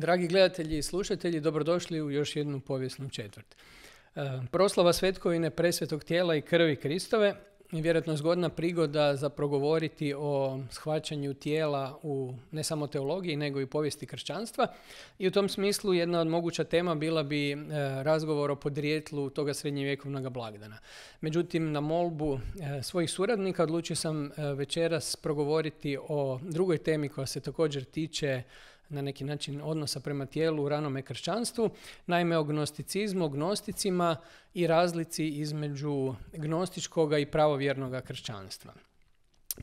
Dragi gledatelji i slušatelji, dobrodošli u još jednu povijesnu četvrt. E, proslava Svetkovine presvetog tijela i krvi Kristove je vjerojatno zgodna prigoda za progovoriti o shvaćanju tijela u ne samo teologiji, nego i povijesti kršćanstva. I u tom smislu jedna od moguća tema bila bi e, razgovor o podrijetlu toga srednjevjekovnog blagdana. Međutim, na molbu e, svojih suradnika odlučio sam večeras progovoriti o drugoj temi koja se također tiče na neki način odnosa prema tijelu u ranome kršćanstvu, naime o gnosticizmu, o gnosticima i razlici između gnostičkoga i pravovjernoga kršćanstva.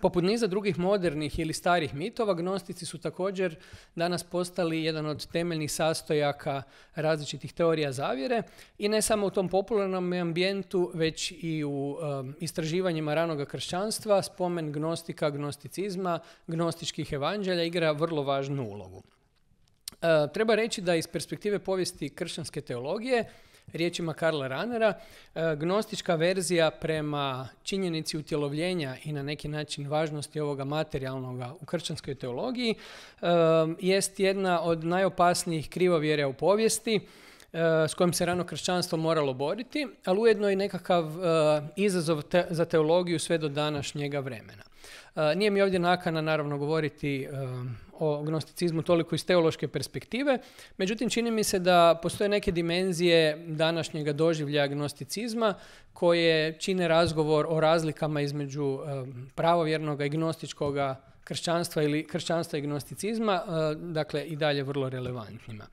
Poput niza drugih modernih ili starih mitova, gnostici su također danas postali jedan od temeljnih sastojaka različitih teorija zavjere i ne samo u tom popularnom ambijentu, već i u istraživanjima ranoga kršćanstva, spomen gnostika, gnosticizma, gnostičkih evanđelja igra vrlo važnu ulogu. E, treba reći da iz perspektive povijesti kršćanske teologije, riječima Karla Ranera, e, gnostička verzija prema činjenici utjelovljenja i na neki način važnosti ovoga materijalnoga u kršćanskoj teologiji, e, jest jedna od najopasnijih krivovjera u povijesti, E, s kojim se rano kršćanstvo moralo boriti, ali ujedno i nekakav e, izazov za teologiju sve do današnjega vremena. E, nije mi ovdje nakana naravno govoriti o gnosticizmu toliko iz teološke perspektive, međutim čini mi se da postoje neke dimenzije današnjega doživlja gnosticizma koje čine razgovor o razlikama između pravovjernog i gnostičkoga kršćanstva ili kršćanstva i gnosticizma, e, dakle i dalje vrlo relevantnima.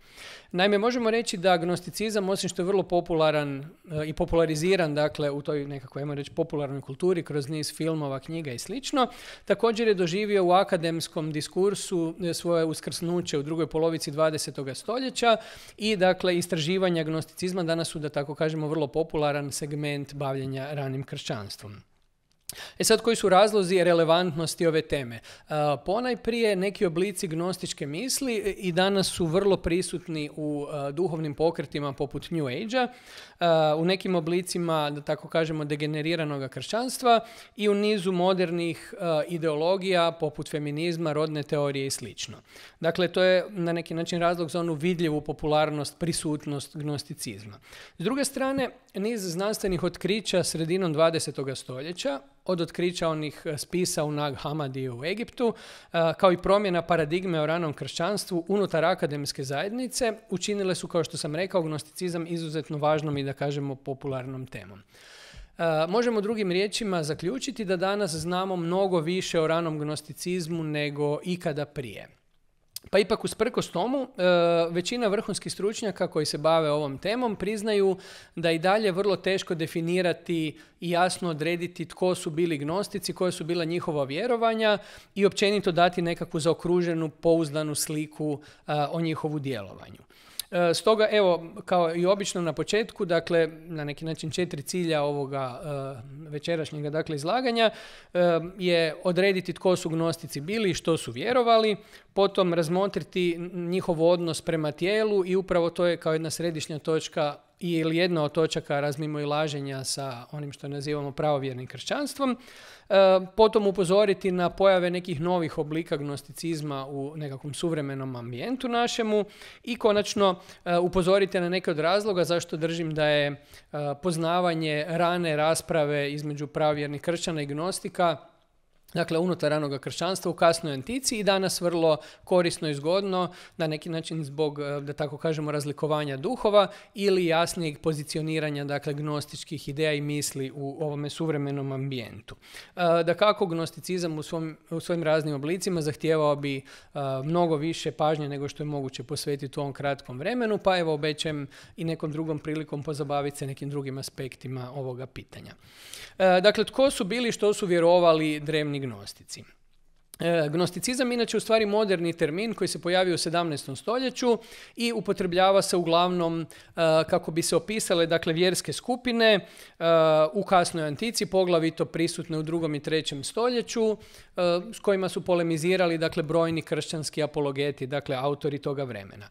Naime, možemo reći da gnosticizam, osim što je vrlo popularan e, i populariziran, dakle u toj nekakvoj ajmo reći, popularnoj kulturi kroz niz filmova, knjiga i slično, također je doživio u akademskom diskursu e, svoje uskrsnuće u drugoj polovici 20. stoljeća i dakle istraživanja gnosticizma danas su, da tako kažemo, vrlo popularan segment bavljenja ranim kršćanstvom. E sad, koji su razlozi relevantnosti ove teme? E, ponajprije neki oblici gnostičke misli i danas su vrlo prisutni u e, duhovnim pokretima poput New Age-a, e, u nekim oblicima, da tako kažemo, degeneriranog kršćanstva i u nizu modernih ideologija poput feminizma, rodne teorije i sl. Dakle, to je na neki način razlog za onu vidljivu popularnost, prisutnost gnosticizma. S druge strane, niz znanstvenih otkrića sredinom 20. stoljeća od otkrića onih eh, spisa u Nag Hammadi u Egiptu, eh, kao i promjena paradigme o ranom kršćanstvu unutar akademske zajednice, učinile su, kao što sam rekao, gnosticizam izuzetno važnom i da kažemo popularnom temom. Eh, možemo drugim riječima zaključiti da danas znamo mnogo više o ranom gnosticizmu nego ikada prije. Pa ipak usprkos tomu, e, većina vrhunskih stručnjaka koji se bave ovom temom priznaju da i dalje vrlo teško definirati i jasno odrediti tko su bili gnostici, koje su bila njihova vjerovanja i općenito dati nekakvu zaokruženu, pouzdanu sliku e, o njihovu djelovanju. E, stoga, evo, kao i obično na početku, dakle, na neki način četiri cilja ovoga e, večerašnjega dakle, izlaganja e, je odrediti tko su gnostici bili i što su vjerovali, potom razmotriti njihov odnos prema tijelu i upravo to je kao jedna središnja točka ili jedna od točaka razmimo i laženja sa onim što nazivamo pravovjernim kršćanstvom, e, potom upozoriti na pojave nekih novih oblika gnosticizma u nekakvom suvremenom ambijentu našemu i konačno e, upozoriti na neke od razloga zašto držim da je e, poznavanje rane rasprave između pravovjernih kršćana i gnostika Dakle, unutar ranoga kršćanstva u kasnoj antici i danas vrlo korisno i zgodno, na neki način zbog, eh, da tako kažemo, razlikovanja duhova ili jasnijeg pozicioniranja dakle, gnostičkih ideja i misli u ovome suvremenom ambijentu. Eh, da kako gnosticizam u, svom, u svojim raznim oblicima zahtijevao bi eh, mnogo više pažnje nego što je moguće posvetiti u ovom kratkom vremenu, pa evo obećajem i nekom drugom prilikom pozabaviti se nekim drugim aspektima ovoga pitanja. Dakle, tko su bili, što su vjerovali drevni dijagnostici. E, gnosticizam inače u stvari moderni termin koji se pojavio u 17. stoljeću i upotrebljava se uglavnom e, kako bi se opisale dakle vjerske skupine e, u kasnoj antici, poglavito prisutne u drugom i trećem stoljeću s kojima su polemizirali dakle brojni kršćanski apologeti, dakle autori toga vremena.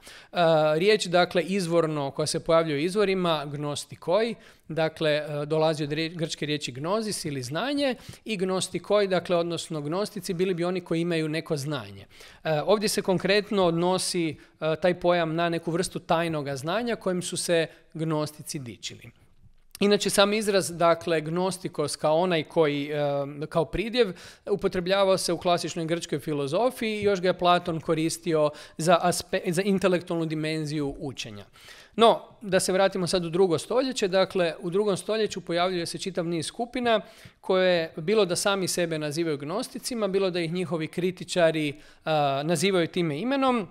Riječ dakle izvorno koja se pojavljuje u izvorima gnostikoj, dakle dolazi od grčke riječi gnozis ili znanje i gnostikoj, dakle odnosno gnostici bili bi oni koji imaju neko znanje. E, ovdje se konkretno odnosi e, taj pojam na neku vrstu tajnoga znanja kojim su se gnostici dičili. Inače, sam izraz, dakle, gnostikos kao onaj koji, e, kao pridjev, upotrebljavao se u klasičnoj grčkoj filozofiji i još ga je Platon koristio za intelektualnu dimenziju učenja. No, da se vratimo sad u drugo stoljeće, dakle u drugom stoljeću pojavljuje se čitav niz skupina koje bilo da sami sebe nazivaju gnosticima, bilo da ih njihovi kritičari nazivaju time imenom,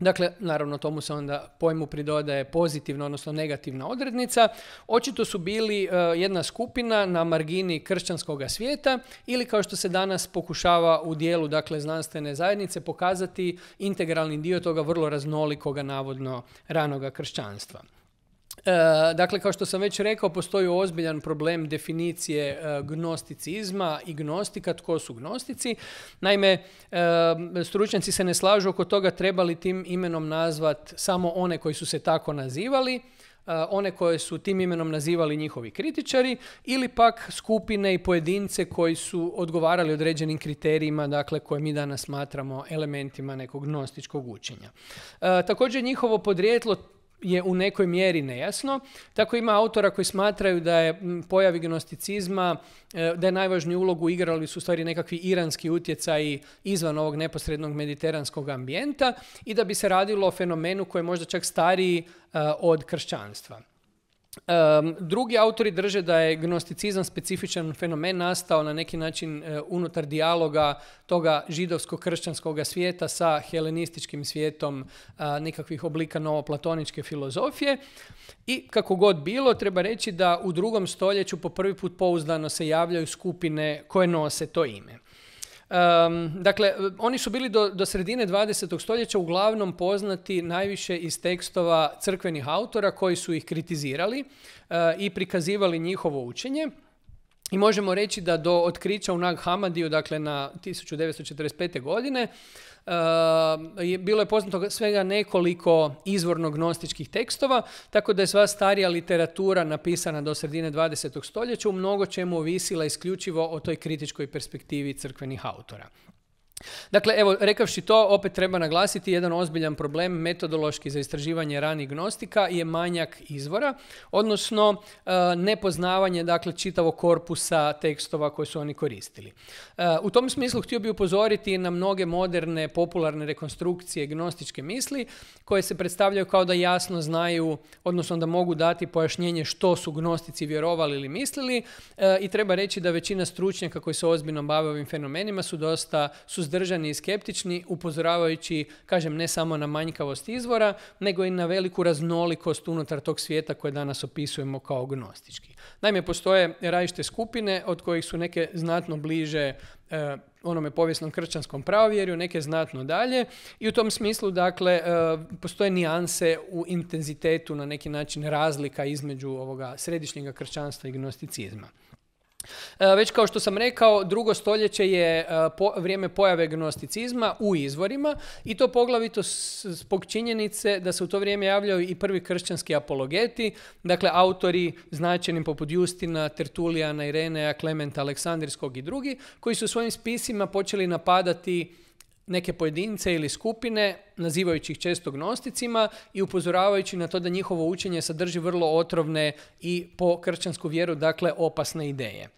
Dakle, naravno tomu se onda pojmu pridodaje pozitivna, odnosno negativna odrednica. Očito su bili e, jedna skupina na margini kršćanskog svijeta ili kao što se danas pokušava u dijelu dakle, znanstvene zajednice pokazati integralni dio toga vrlo raznolikoga navodno ranoga kršćanstva. E, dakle, kao što sam već rekao, postoji ozbiljan problem definicije e, gnosticizma i gnostika, tko su gnostici. Naime, e, stručnjaci se ne slažu oko toga trebali tim imenom nazvat samo one koji su se tako nazivali, one koje su tim imenom nazivali njihovi kritičari ili pak skupine i pojedince koji su odgovarali određenim kriterijima dakle, koje mi danas smatramo elementima nekog gnostičkog učenja. također njihovo podrijetlo je u nekoj mjeri nejasno. Tako ima autora koji smatraju da je pojavi gnosticizma, e, da je najvažniju ulogu igrali su u stvari nekakvi iranski utjecaji izvan ovog neposrednog mediteranskog ambijenta i da bi se radilo o fenomenu koji je možda čak stariji e, od kršćanstva drugi autori drže da je gnosticizam specifičan fenomen nastao na neki način e, unutar dijaloga toga židovsko-kršćanskog svijeta sa helenističkim svijetom uh, nekakvih oblika novoplatoničke filozofije. I kako god bilo, treba reći da u drugom stoljeću po prvi put pouzdano se javljaju skupine koje nose to ime dakle, oni su bili do, do sredine 20. stoljeća uglavnom poznati najviše iz tekstova crkvenih autora koji su ih kritizirali eh, i prikazivali njihovo učenje. I možemo reći da do otkrića u Nag Hammadiju, dakle na 1945. godine, eh, je bilo je poznato svega nekoliko izvorno gnostičkih tekstova, tako da je sva starija literatura napisana do sredine 20. stoljeća u mnogo čemu ovisila isključivo o toj kritičkoj perspektivi crkvenih autora. Dakle, evo, rekavši to, opet treba naglasiti jedan ozbiljan problem metodološki za istraživanje ranih gnostika je manjak izvora, odnosno e, nepoznavanje dakle, čitavog korpusa tekstova koje su oni koristili. E, u tom smislu htio bih upozoriti na mnoge moderne popularne rekonstrukcije gnostičke misli koje se predstavljaju kao da jasno znaju, odnosno da mogu dati pojašnjenje što su gnostici vjerovali ili mislili e, i treba reći da većina stručnjaka koji se ozbiljno bave ovim fenomenima su dosta su držani i skeptični, upozoravajući, kažem, ne samo na manjkavost izvora, nego i na veliku raznolikost unutar tog svijeta koje danas opisujemo kao gnostički. Naime, postoje različite skupine od kojih su neke znatno bliže e, onome povijesnom kršćanskom pravovjerju, neke znatno dalje i u tom smislu dakle e, postoje nijanse u intenzitetu na neki način razlika između ovoga središnjega kršćanstva i gnosticizma. E, već kao što sam rekao, drugo stoljeće je e, vrijeme pojave gnosticizma u izvorima i to poglavito zbog činjenice da se u to vrijeme javljaju i prvi kršćanski apologeti, dakle autori značajni poput Justina, Tertulijana, Ireneja, Klementa, Aleksandrskog i drugi, koji su svojim spisima počeli napadati neke pojedince ili skupine, nazivajući ih često gnosticima i upozoravajući na to da njihovo učenje sadrži vrlo otrovne i po kršćansku vjeru, dakle, opasne ideje.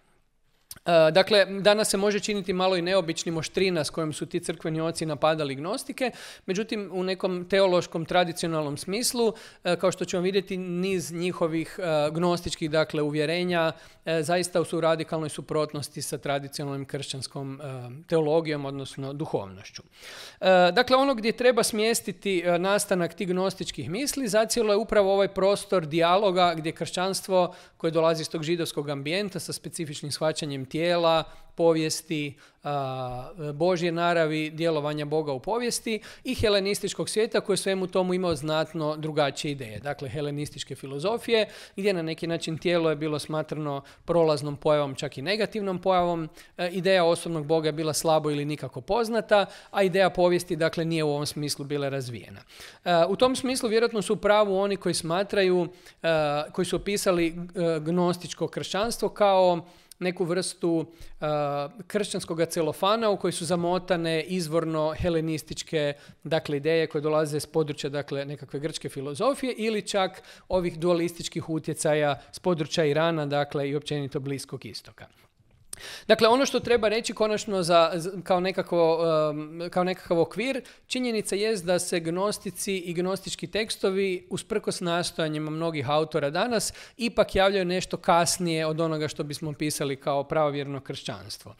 E, dakle, danas se može činiti malo i neobičnim oštrina s kojom su ti crkveni oci napadali gnostike, međutim u nekom teološkom tradicionalnom smislu, e, kao što ćemo vidjeti, niz njihovih e, gnostičkih dakle, uvjerenja zaista su u radikalnoj suprotnosti sa tradicionalnim kršćanskom teologijom, odnosno duhovnošću. Dakle, ono gdje treba smjestiti nastanak tih gnostičkih misli, zacijelo je upravo ovaj prostor dijaloga gdje kršćanstvo koje dolazi iz tog židovskog ambijenta sa specifičnim shvaćanjem tijela, povijesti, Božje naravi, djelovanja Boga u povijesti i helenističkog svijeta koji je svemu tomu imao znatno drugačije ideje. Dakle, helenističke filozofije gdje na neki način tijelo je bilo smatrano prolaznom pojavom, čak i negativnom pojavom. E, ideja osobnog Boga je bila slabo ili nikako poznata, a ideja povijesti dakle nije u ovom smislu bila razvijena. E, u tom smislu vjerojatno su u pravu oni koji smatraju, e, koji su opisali gnostičko kršćanstvo kao neku vrstu uh, kršćanskog celofana u koji su zamotane izvorno helenističke dakle, ideje koje dolaze s područja dakle, nekakve grčke filozofije ili čak ovih dualističkih utjecaja s područja Irana dakle, i općenito Bliskog istoka. Dakle, ono što treba reći konačno za, kao, nekako, um, kao nekakav okvir, činjenica je da se gnostici i gnostički tekstovi, usprkos nastojanjima mnogih autora danas, ipak javljaju nešto kasnije od onoga što bismo pisali kao pravovjerno kršćanstvo.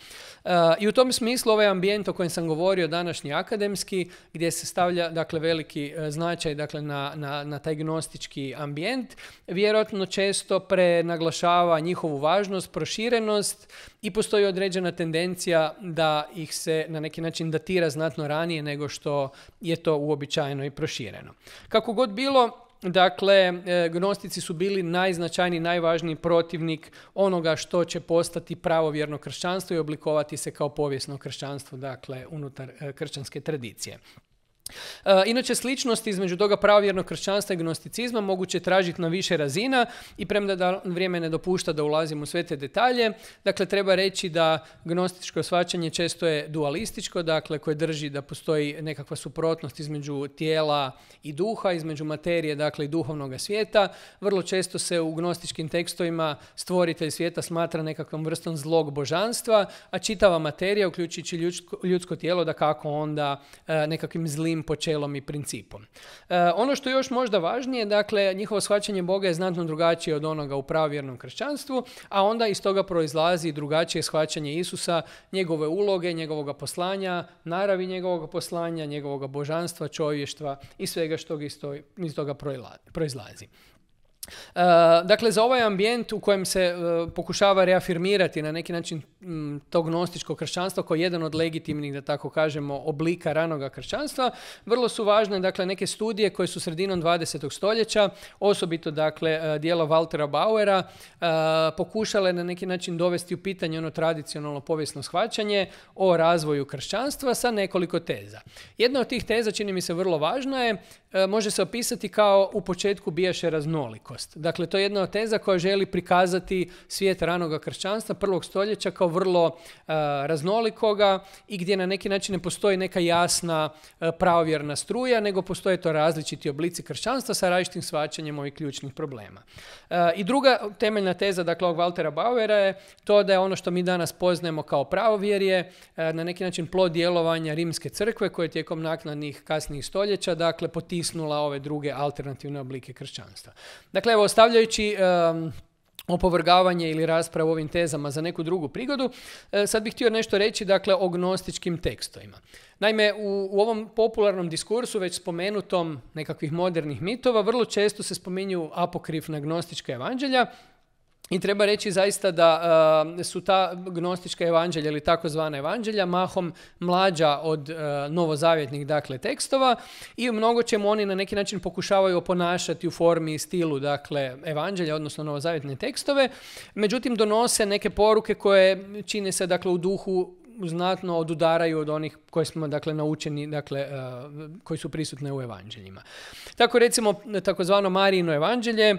Uh, I u tom smislu ovaj ambijent o kojem sam govorio današnji akademski, gdje se stavlja dakle, veliki uh, značaj dakle, na, na, na taj gnostički ambijent, vjerojatno često prenaglašava njihovu važnost, proširenost i postoji određena tendencija da ih se na neki način datira znatno ranije nego što je to uobičajeno i prošireno. Kako god bilo, Dakle, e, gnostici su bili najznačajniji, najvažniji protivnik onoga što će postati pravovjerno kršćanstvo i oblikovati se kao povijesno kršćanstvo, dakle, unutar e, kršćanske tradicije. E, inače, sličnosti između toga pravovjernog kršćanstva i gnosticizma moguće tražiti na više razina i premda da vrijeme ne dopušta da ulazim u sve te detalje, dakle, treba reći da gnostičko svačanje često je dualističko, dakle, koje drži da postoji nekakva suprotnost između tijela i duha, između materije, dakle, i duhovnog svijeta. Vrlo često se u gnostičkim tekstovima stvoritelj svijeta smatra nekakvom vrstom zlog božanstva, a čitava materija, uključujući ljudsko, tijelo, da kako onda e, nekakvim zlim tim počelom i principom. E, ono što je još možda važnije, dakle, njihovo shvaćanje Boga je znatno drugačije od onoga u pravvjernom kršćanstvu, a onda iz toga proizlazi drugačije shvaćanje Isusa, njegove uloge, njegovog poslanja, naravi njegovog poslanja, njegovog božanstva, čovještva i svega što iz toga proizlazi. E, dakle, za ovaj ambijent u kojem se e, pokušava reafirmirati na neki način m, to gnostičko kršćanstvo kao jedan od legitimnih, da tako kažemo, oblika ranoga kršćanstva, vrlo su važne dakle, neke studije koje su sredinom 20. stoljeća, osobito dakle, e, dijela Waltera Bauera, pokušale na neki način dovesti u pitanje ono tradicionalno povijesno shvaćanje o razvoju kršćanstva sa nekoliko teza. Jedna od tih teza, čini mi se vrlo važna je, može se opisati kao u početku bijaše raznoliko. Dakle, to je jedna od teza koja želi prikazati svijet ranoga kršćanstva prvog stoljeća kao vrlo e, raznolikoga i gdje na neki način ne postoji neka jasna e, pravovjerna struja, nego postoje to različiti oblici kršćanstva sa različitim svačanjem ovih ključnih problema. E, I druga temeljna teza, dakle, ovog Waltera Bauera je to da je ono što mi danas poznajemo kao pravovjerje na neki način plod djelovanja rimske crkve koja je tijekom naknadnih kasnijih stoljeća, dakle, potisnula ove druge alternativne oblike kršćanstva. Dakle, Dakle, ostavljajući opovrgavanje ili raspravu ovim tezama za neku drugu prigodu, e, sad bih htio nešto reći dakle, o gnostičkim tekstovima. Naime, u, u ovom popularnom diskursu, već spomenutom nekakvih modernih mitova, vrlo često se spominju apokrifna gnostička evanđelja, i treba reći zaista da eh, su ta gnostička evanđelja ili takozvana evanđelja mahom mlađa od eh, novozavjetnih dakle tekstova i u mnogo čemu oni na neki način pokušavaju oponašati u formi i stilu dakle evanđelja odnosno novozavjetne tekstove. Međutim donose neke poruke koje čine se dakle u duhu znatno odudaraju od onih koje smo dakle naučeni, dakle eh, koji su prisutne u evanđeljima. Tako recimo takozvano Marijino evanđelje eh,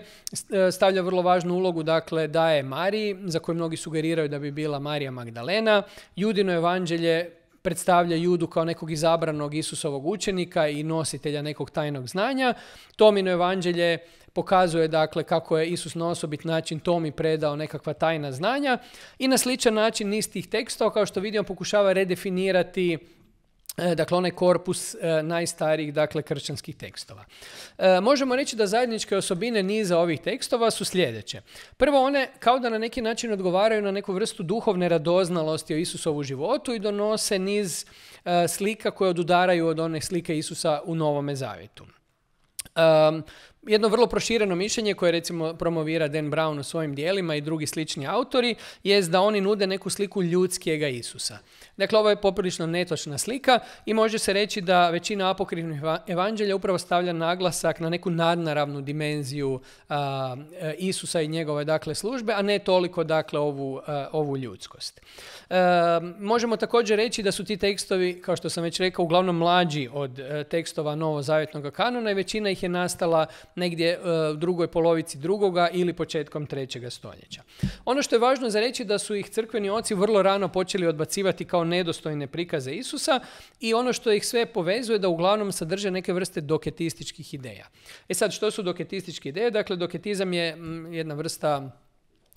stavlja vrlo važnu ulogu, dakle daje Mariji, za koju mnogi sugeriraju da bi bila Marija Magdalena. Judino evanđelje predstavlja Judu kao nekog izabranog Isusovog učenika i nositelja nekog tajnog znanja. Tomino evanđelje pokazuje dakle kako je Isus na osobit način Tomi predao nekakva tajna znanja i na sličan način niz tih tekstova kao što vidimo pokušava redefinirati E, dakle, onaj korpus e, najstarijih dakle, kršćanskih tekstova. E, možemo reći da zajedničke osobine niza ovih tekstova su sljedeće. Prvo, one kao da na neki način odgovaraju na neku vrstu duhovne radoznalosti o Isusovu životu i donose niz slika koje odudaraju od one slike Isusa u Novome Zavjetu. jedno vrlo prošireno mišljenje koje recimo promovira Dan Brown u svojim dijelima i drugi slični autori je da oni nude neku sliku ljudskijega Isusa. Dakle, ovo je poprilično netočna slika i može se reći da većina apokrivnih evanđelja upravo stavlja naglasak na neku nadnaravnu dimenziju e, Isusa i njegove dakle, službe, a ne toliko dakle, ovu, e, ljudskost. E, možemo također reći da su ti tekstovi, kao što sam već rekao, uglavnom mlađi od tekstova novozavjetnog kanona i većina ih je nastala negdje u drugoj polovici drugoga ili početkom trećega stoljeća. Ono što je važno za reći da su ih crkveni oci vrlo rano počeli odbacivati kao nedostojne prikaze Isusa i ono što ih sve povezuje da uglavnom sadrže neke vrste doketističkih ideja. E sad, što su doketističke ideje? Dakle, doketizam je mm, jedna vrsta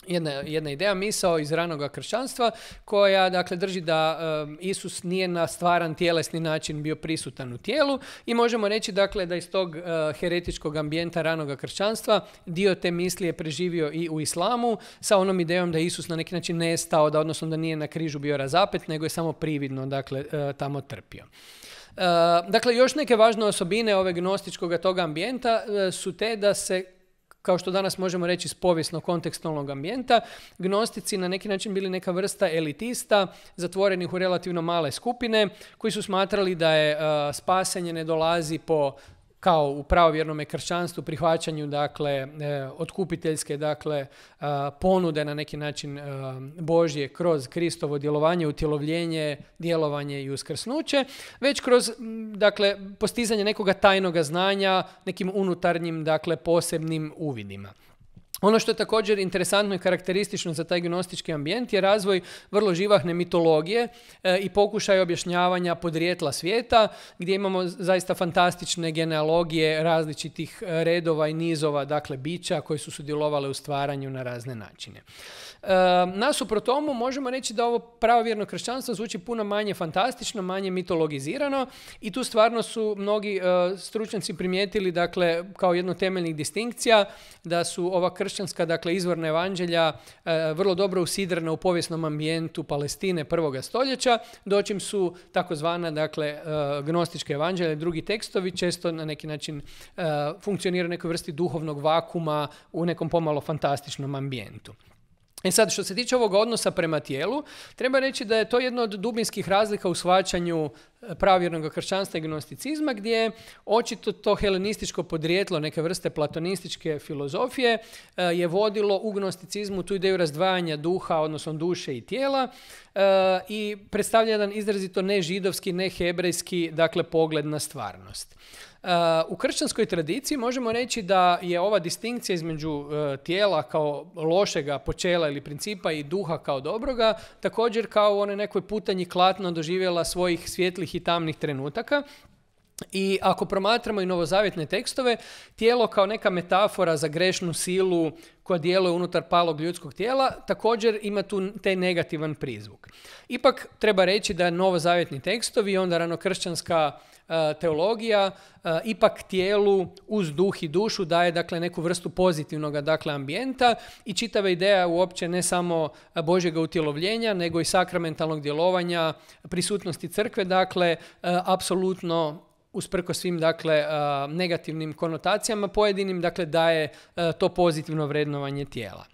jedna, jedna ideja, misao iz ranoga kršćanstva koja dakle, drži da um, Isus nije na stvaran tjelesni način bio prisutan u tijelu i možemo reći dakle, da iz tog uh, heretičkog ambijenta ranoga kršćanstva dio te misli je preživio i u islamu sa onom idejom da Isus na neki način nestao, da odnosno da nije na križu bio razapet, nego je samo prividno dakle, uh, tamo trpio. Uh, dakle, još neke važne osobine ove gnostičkog toga ambijenta su te da se kao što danas možemo reći iz povijesno-kontekstualnog ambijenta, gnostici na neki način bili neka vrsta elitista, zatvorenih u relativno male skupine, koji su smatrali da je spasenje ne dolazi po kao u pravovjernom kršćanstvu prihvaćanju dakle e, otkupiteljske dakle e, ponude na neki način e, Božje kroz Kristovo djelovanje, utjelovljenje, djelovanje i uskrsnuće, već kroz dakle postizanje nekoga tajnoga znanja, nekim unutarnjim dakle posebnim uvidima. Ono što je također interesantno i karakteristično za taj gnostički ambijent je razvoj vrlo živahne mitologije e, i pokušaj objašnjavanja podrijetla svijeta gdje imamo zaista fantastične genealogije različitih e, redova i nizova dakle bića koji su sudjelovale u stvaranju na razne načine. E, nasuprot tomu možemo reći da ovo pravovjerno kršćanstvo zvuči puno manje fantastično, manje mitologizirano i tu stvarno su mnogi e, stručnjaci primijetili dakle kao jedno temeljnih distinkcija da su ova kršćanstva kršćanska, dakle izvorna evanđelja, e, vrlo dobro usidrena u povijesnom ambijentu Palestine prvoga stoljeća, dočim su takozvana dakle, e, gnostičke evanđelje, drugi tekstovi često na neki način e, funkcioniraju u nekoj vrsti duhovnog vakuma u nekom pomalo fantastičnom ambijentu. E sad, što se tiče ovog odnosa prema tijelu, treba reći da je to jedno od dubinskih razlika u shvaćanju pravjernog kršćanstva i gnosticizma gdje očito to helenističko podrijetlo neke vrste platonističke filozofije e, je vodilo u gnosticizmu tu ideju razdvajanja duha, odnosno duše i tijela e, i predstavlja jedan izrazito ne židovski, ne hebrejski dakle, pogled na stvarnost. E, u kršćanskoj tradiciji možemo reći da je ova distinkcija između tijela kao lošega počela ili principa i duha kao dobroga također kao u onoj nekoj putanji klatno doživjela svojih svjetlih i tamnih trenutaka. I ako promatramo i novozavjetne tekstove, tijelo kao neka metafora za grešnu silu koja djeluje unutar palog ljudskog tijela, također ima tu taj negativan prizvuk. Ipak treba reći da novozavjetni tekstovi i onda ranokršćanska E, teologija e, ipak tijelu uz duh i dušu daje dakle neku vrstu pozitivnog dakle ambijenta i čitava ideja uopće ne samo Božjega utjelovljenja nego i sakramentalnog djelovanja prisutnosti crkve dakle e, apsolutno usprko svim dakle negativnim konotacijama pojedinim dakle daje to pozitivno vrednovanje tijela.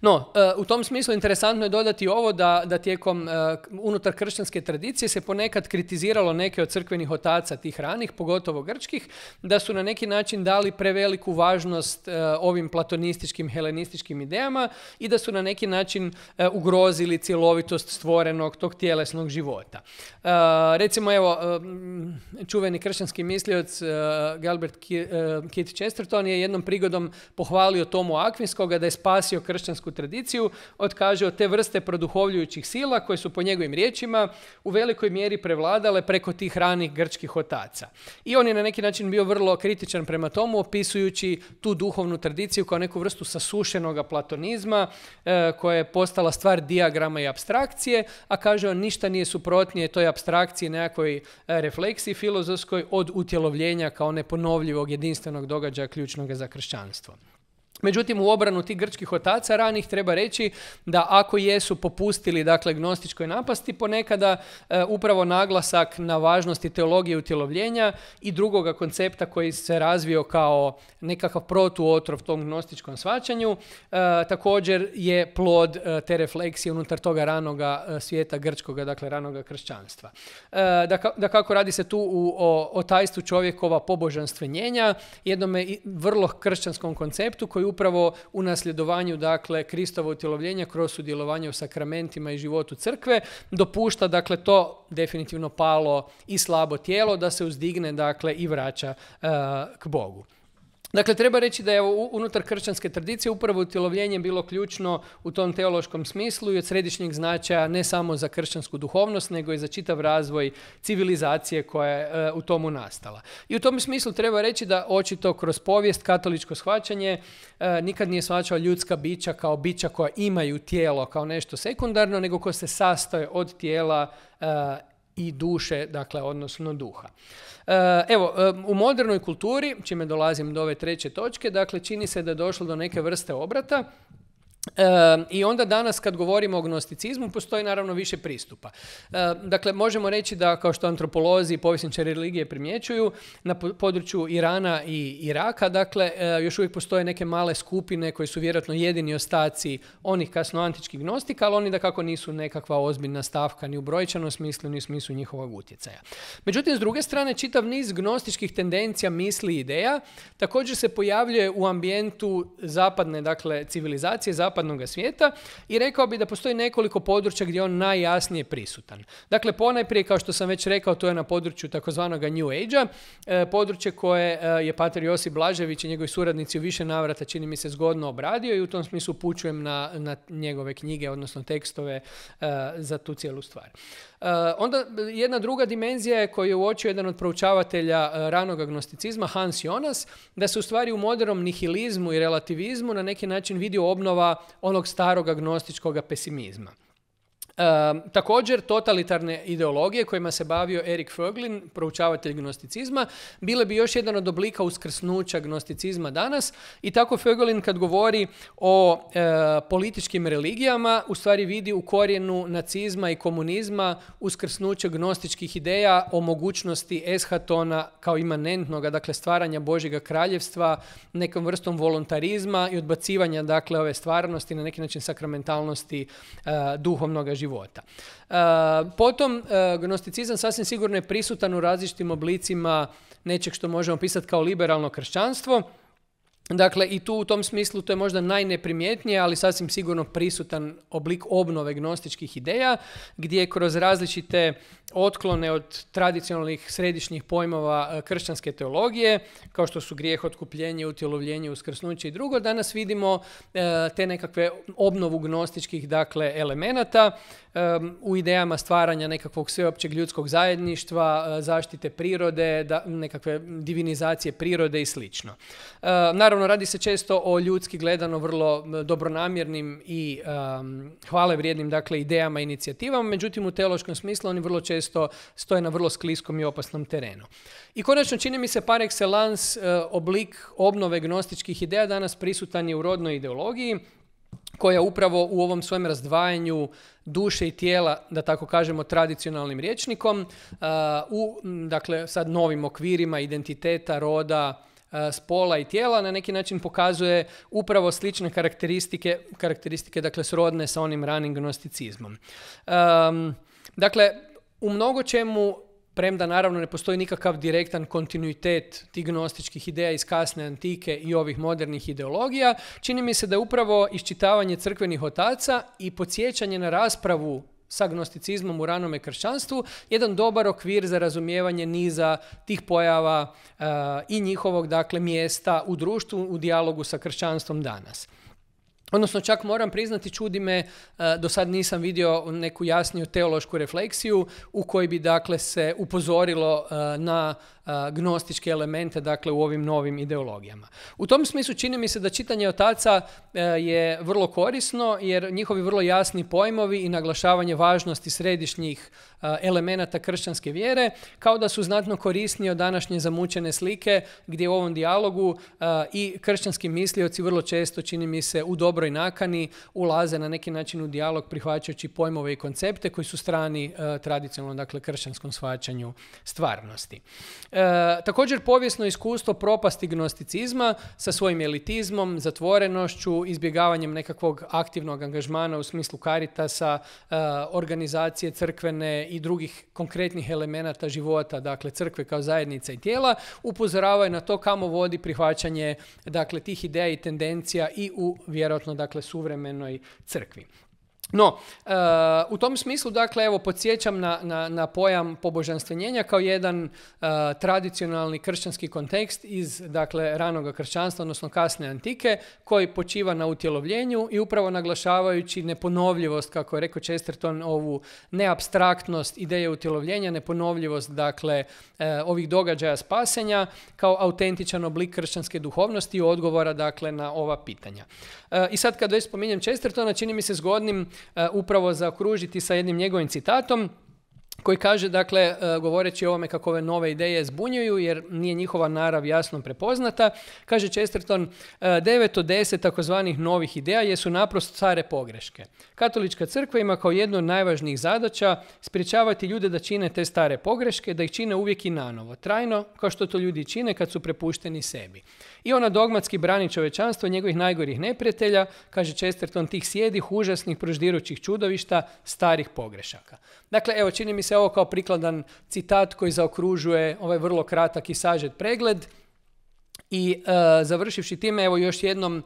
No, eh, u tom smislu interesantno je dodati ovo da, da tijekom eh, unutar kršćanske tradicije se ponekad kritiziralo neke od crkvenih otaca tih ranih, pogotovo grčkih, da su na neki način dali preveliku važnost eh, ovim platonističkim, helenističkim idejama i da su na neki način ugrozili cjelovitost stvorenog tog tjelesnog života. Recimo, evo, čuveni kršćanski mislioc Galbert Kit Chesterton je jednom prigodom pohvalio Tomu Akvinskoga da je spasio kršćanski kršćansku tradiciju, otkaže od te vrste produhovljujućih sila koje su po njegovim riječima u velikoj mjeri prevladale preko tih ranih grčkih otaca. I on je na neki način bio vrlo kritičan prema tomu, opisujući tu duhovnu tradiciju kao neku vrstu sasušenoga platonizma e, koja je postala stvar diagrama i abstrakcije, a kaže on ništa nije suprotnije toj abstrakciji nekakvoj e, refleksiji filozofskoj od utjelovljenja kao neponovljivog jedinstvenog događaja ključnog za kršćanstvo. Međutim, u obranu tih grčkih otaca ranih treba reći da ako jesu popustili dakle, gnostičkoj napasti, ponekada e, upravo naglasak na važnosti teologije utjelovljenja i drugoga koncepta koji se razvio kao nekakav protuotrov tom gnostičkom svačanju, e, također je plod e, te refleksije unutar toga ranoga e, svijeta grčkoga, dakle ranoga kršćanstva. Da, da, kako radi se tu o, o tajstvu čovjekova pobožanstvenjenja, jednome vrlo kršćanskom konceptu koji upravo u nasljedovanju dakle Kristova utjelovljenja kroz sudjelovanje u sakramentima i životu crkve dopušta dakle to definitivno palo i slabo tijelo da se uzdigne dakle i vraća e, k Bogu. Dakle, treba reći da je unutar kršćanske tradicije upravo utjelovljenje bilo ključno u tom teološkom smislu i od središnjeg značaja ne samo za kršćansku duhovnost, nego i za čitav razvoj civilizacije koja je e, u tomu nastala. I u tom smislu treba reći da očito kroz povijest katoličko shvaćanje e, nikad nije shvaćao ljudska bića kao bića koja imaju tijelo kao nešto sekundarno, nego koja se sastoje od tijela e, i duše, dakle, odnosno duha. E, evo, e, u modernoj kulturi, čime dolazim do ove treće točke, dakle, čini se da je došlo do neke vrste obrata, i onda danas kad govorimo o gnosticizmu postoji naravno više pristupa. E, dakle, možemo reći da kao što antropolozi i povjesničari religije primjećuju na području Irana i Iraka, dakle, e, još uvijek postoje neke male skupine koje su vjerojatno jedini ostaci onih kasnoantičkih gnostika, ali oni da kako nisu nekakva ozbiljna stavka ni u brojčanom smislu, ni u smislu njihovog utjecaja. Međutim, s druge strane, čitav niz gnostičkih tendencija, misli i ideja također se pojavljuje u ambijentu zapadne, dakle, civilizacije, zapadne zapadnog svijeta i rekao bi da postoji nekoliko područja gdje je on najjasnije prisutan. Dakle, ponajprije, kao što sam već rekao, to je na području takozvanog New Age-a, e, područje koje e, je Pater Josip Blažević i njegovi suradnici u više navrata, čini mi se, zgodno obradio i u tom smislu upućujem na, na njegove knjige, odnosno tekstove e, za tu cijelu stvar. E, onda jedna druga dimenzija je koju je uočio jedan od proučavatelja e, ranog agnosticizma, Hans Jonas, da se u stvari u modernom nihilizmu i relativizmu na neki način vidi obnova onog starog agnostičkog pesimizma također, totalitarne ideologije kojima se bavio Erik Föglin, proučavatelj gnosticizma, bile bi još jedan od oblika uskrsnuća gnosticizma danas i tako Föglin kad govori o e, političkim religijama, u stvari vidi u korijenu nacizma i komunizma uskrsnuće gnostičkih ideja o mogućnosti eshatona kao imanentnoga, dakle stvaranja Božjega kraljevstva nekom vrstom volontarizma i odbacivanja dakle ove stvarnosti, na neki način sakramentalnosti e, duhovnog života. E, potom, e, gnosticizam sasvim sigurno je prisutan u različitim oblicima nečeg što možemo pisati kao liberalno kršćanstvo, Dakle, i tu u tom smislu to je možda najneprimjetnije, ali sasvim sigurno prisutan oblik obnove gnostičkih ideja, gdje kroz različite otklone od tradicionalnih središnjih pojmova e, kršćanske teologije, kao što su grijeh, otkupljenje, utjelovljenje, uskrsnuće i drugo, danas vidimo e, te nekakve obnovu gnostičkih dakle, elemenata u idejama stvaranja nekakvog sveopćeg ljudskog zajedništva, e, zaštite prirode, nekakve divinizacije prirode i slično. Naravno, naravno radi se često o ljudski gledano vrlo dobronamjernim i um, hvale vrijednim dakle, idejama i inicijativama, međutim u teološkom smislu oni vrlo često stoje na vrlo skliskom i opasnom terenu. I konačno čini mi se par excellence e, oblik obnove gnostičkih ideja danas prisutan je u rodnoj ideologiji, koja upravo u ovom svojem razdvajanju duše i tijela, da tako kažemo tradicionalnim rječnikom, e, u dakle, sad novim okvirima identiteta, roda, E, spola i tijela na neki način pokazuje upravo slične karakteristike, karakteristike dakle srodne sa onim ranim gnosticizmom. dakle, u mnogo čemu premda naravno ne postoji nikakav direktan kontinuitet tih gnostičkih ideja iz kasne antike i ovih modernih ideologija, čini mi se da je upravo iščitavanje crkvenih otaca i podsjećanje na raspravu s agnosticizmom u ranome kršćanstvu, jedan dobar okvir za razumijevanje niza tih pojava e, i njihovog dakle mjesta u društvu u dijalogu sa kršćanstvom danas. Odnosno čak moram priznati, čudi me, e, do sad nisam vidio neku jasniju teološku refleksiju u kojoj bi dakle se upozorilo e, na e, gnostičke elemente dakle u ovim novim ideologijama. U tom smislu čini mi se da čitanje otaca je vrlo korisno jer njihovi vrlo jasni pojmovi i naglašavanje važnosti središnjih elemenata kršćanske vjere kao da su znatno korisniji od današnje zamučene slike gdje u ovom dijalogu i kršćanski mislioci vrlo često čini mi se u dobro dobroj nakani ulaze na neki način u dijalog prihvaćajući pojmove i koncepte koji su strani e, tradicionalnom dakle kršćanskom shvaćanju stvarnosti. E, također povijesno iskustvo propasti gnosticizma sa svojim elitizmom, zatvorenošću, izbjegavanjem nekakvog aktivnog angažmana u smislu karitasa, e, organizacije crkvene i drugih konkretnih elemenata života, dakle crkve kao zajednica i tijela, upozoravaju na to kamo vodi prihvaćanje dakle tih ideja i tendencija i u vjerojatno dakle suvremenoj crkvi. No, eh, u tom smislu, dakle, evo, podsjećam na, na, na pojam pobožanstvenjenja kao jedan eh, tradicionalni kršćanski kontekst iz, dakle, ranoga kršćanstva, odnosno kasne antike, koji počiva na utjelovljenju i upravo naglašavajući neponovljivost, kako je rekao Chesterton, ovu neabstraktnost ideje utjelovljenja, neponovljivost, dakle, eh, ovih događaja spasenja kao autentičan oblik kršćanske duhovnosti i odgovora, dakle, na ova pitanja. I sad kad već spominjem Chestertona, čini mi se zgodnim E, upravo zaokružiti sa jednim njegovim citatom koji kaže, dakle, e, govoreći o ovome kako ove nove ideje zbunjuju, jer nije njihova narav jasno prepoznata, kaže Chesterton, 9 e, od deset takozvanih novih ideja jesu naprosto stare pogreške. Katolička crkva ima kao jednu od najvažnijih zadaća sprječavati ljude da čine te stare pogreške, da ih čine uvijek i nanovo, trajno, kao što to ljudi čine kad su prepušteni sebi. I ona dogmatski brani čovečanstvo njegovih najgorih neprijatelja, kaže Chesterton, tih sjedih, užasnih, proždirućih čudovišta, starih pogrešaka. Dakle, evo, čini mi se se ovo kao prikladan citat koji zaokružuje ovaj vrlo kratak i sažet pregled. I e, završivši time, evo još jednom e,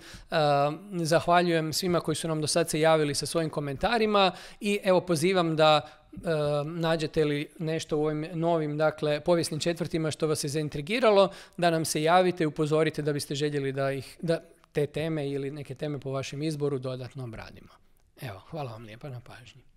zahvaljujem svima koji su nam do sad se javili sa svojim komentarima i evo pozivam da e, nađete li nešto u ovim novim dakle, povijesnim četvrtima što vas je zaintrigiralo, da nam se javite i upozorite da biste željeli da, ih, da te teme ili neke teme po vašem izboru dodatno obradimo. Evo, hvala vam lijepa na pažnji.